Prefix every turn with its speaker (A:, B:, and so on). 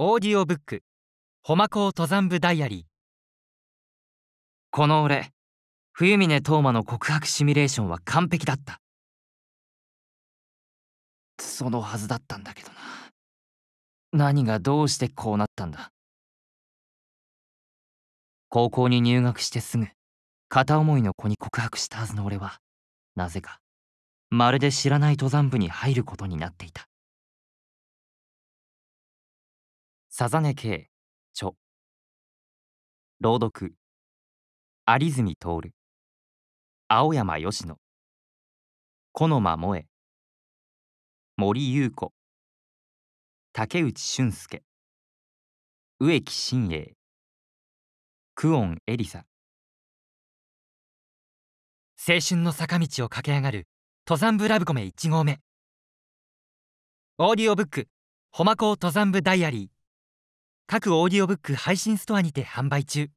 A: オーディオブック穂間港登山部ダイアリーこの俺冬峰斗真の告白シミュレーションは完璧だったそのはずだったんだけどな何がどうしてこうなったんだ高校に入学してすぐ片思いの子に告白したはずの俺はなぜかまるで知らない登山部に入ることになっていたさざねけ著朗読有泉徹青山佳乃小野間え森優子竹内俊介植木伸英久遠エリサ青春の坂道を駆け上がる登山部ラブコメ1号目オーディオブック「ほまこ登山部ダイアリー」各オーディオブック配信ストアにて販売中